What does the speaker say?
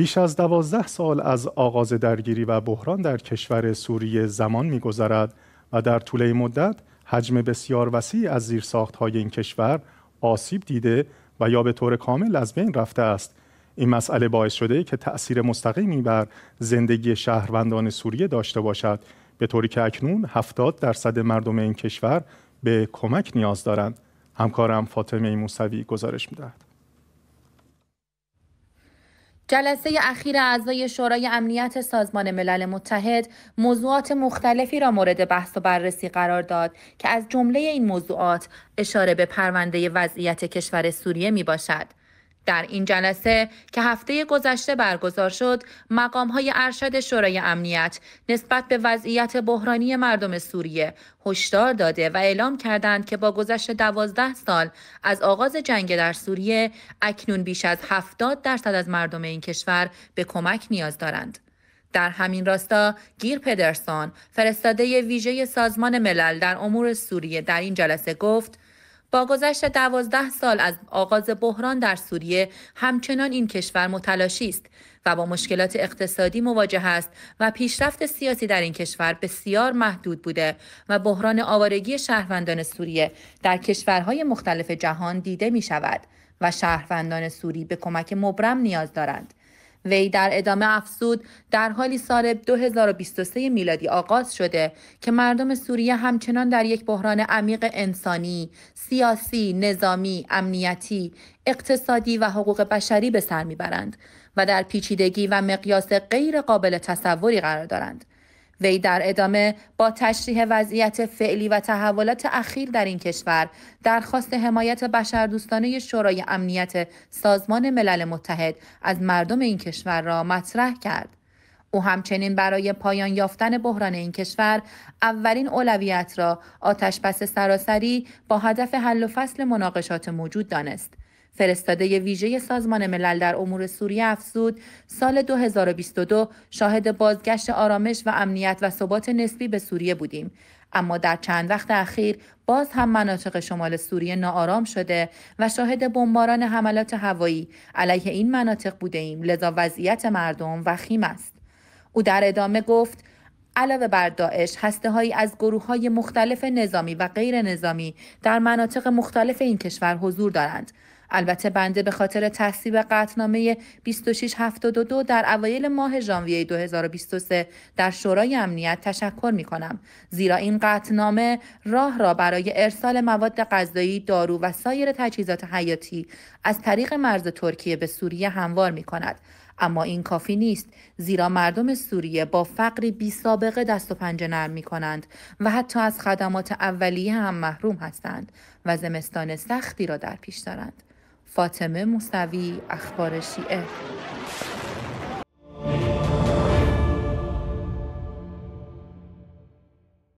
بیش از دوازده سال از آغاز درگیری و بحران در کشور سوریه زمان می‌گذرد و در طول مدت حجم بسیار وسیع از زیرساخت‌های این کشور آسیب دیده و یا به طور کامل از بین رفته است این مسئله باعث شده که تأثیر مستقیمی بر زندگی شهروندان سوریه داشته باشد به طوری که اکنون 70 درصد مردم این کشور به کمک نیاز دارند همکارم فاطمه موسوی گزارش می‌دهد. جلسه اخیر اعضای شورای امنیت سازمان ملل متحد موضوعات مختلفی را مورد بحث و بررسی قرار داد که از جمله این موضوعات اشاره به پرونده وضعیت کشور سوریه می باشد. در این جلسه که هفته گذشته برگزار شد مقام های ارشد شورای امنیت نسبت به وضعیت بحرانی مردم سوریه هشدار داده و اعلام کردند که با گذشت دوازده سال از آغاز جنگ در سوریه اکنون بیش از 70 درصد از مردم این کشور به کمک نیاز دارند. در همین راستا گیر پدرسون فرستاده ویژه سازمان ملل در امور سوریه در این جلسه گفت با گذشت دوازده سال از آغاز بحران در سوریه همچنان این کشور متلاشی است و با مشکلات اقتصادی مواجه است و پیشرفت سیاسی در این کشور بسیار محدود بوده و بحران آوارگی شهروندان سوریه در کشورهای مختلف جهان دیده می شود و شهروندان سوری به کمک مبرم نیاز دارند. وی در ادامه افزود در حالی سال 2023 میلادی آغاز شده که مردم سوریه همچنان در یک بحران عمیق انسانی، سیاسی، نظامی، امنیتی، اقتصادی و حقوق بشری به سر میبرند و در پیچیدگی و مقیاس غیر قابل تصوری قرار دارند. وی در ادامه با تشریح وضعیت فعلی و تحولات اخیر در این کشور درخواست حمایت بشردوستانه شورای امنیت سازمان ملل متحد از مردم این کشور را مطرح کرد. او همچنین برای پایان یافتن بحران این کشور اولین اولویت را آتش سراسری با هدف حل و فصل مناقشات موجود دانست فرستاده ویژه سازمان ملل در امور سوریه افزود سال 2022 شاهد بازگشت آرامش و امنیت و ثبات نسبی به سوریه بودیم اما در چند وقت اخیر باز هم مناطق شمال سوریه ناآرام شده و شاهد بمباران حملات هوایی علیه این مناطق بوده ایم لذا وضعیت مردم وخیم است او در ادامه گفت علاوه بر داعش هسته هایی از گروه های مختلف نظامی و غیر نظامی در مناطق مختلف این کشور حضور دارند البته بنده به خاطر تصویب قطنامه 2672 در اوایل ماه ژانویه 2023 در شورای امنیت تشکر می کنم زیرا این قطنامه راه را برای ارسال مواد غذایی، دارو و سایر تجهیزات حیاتی از طریق مرز ترکیه به سوریه هموار می کند اما این کافی نیست زیرا مردم سوریه با فقری بی سابقه دست و پنجه نرم می کنند و حتی از خدمات اولیه هم محروم هستند و زمستان سختی را در پیش دارند. فاطمه موسوی اخبار شیعه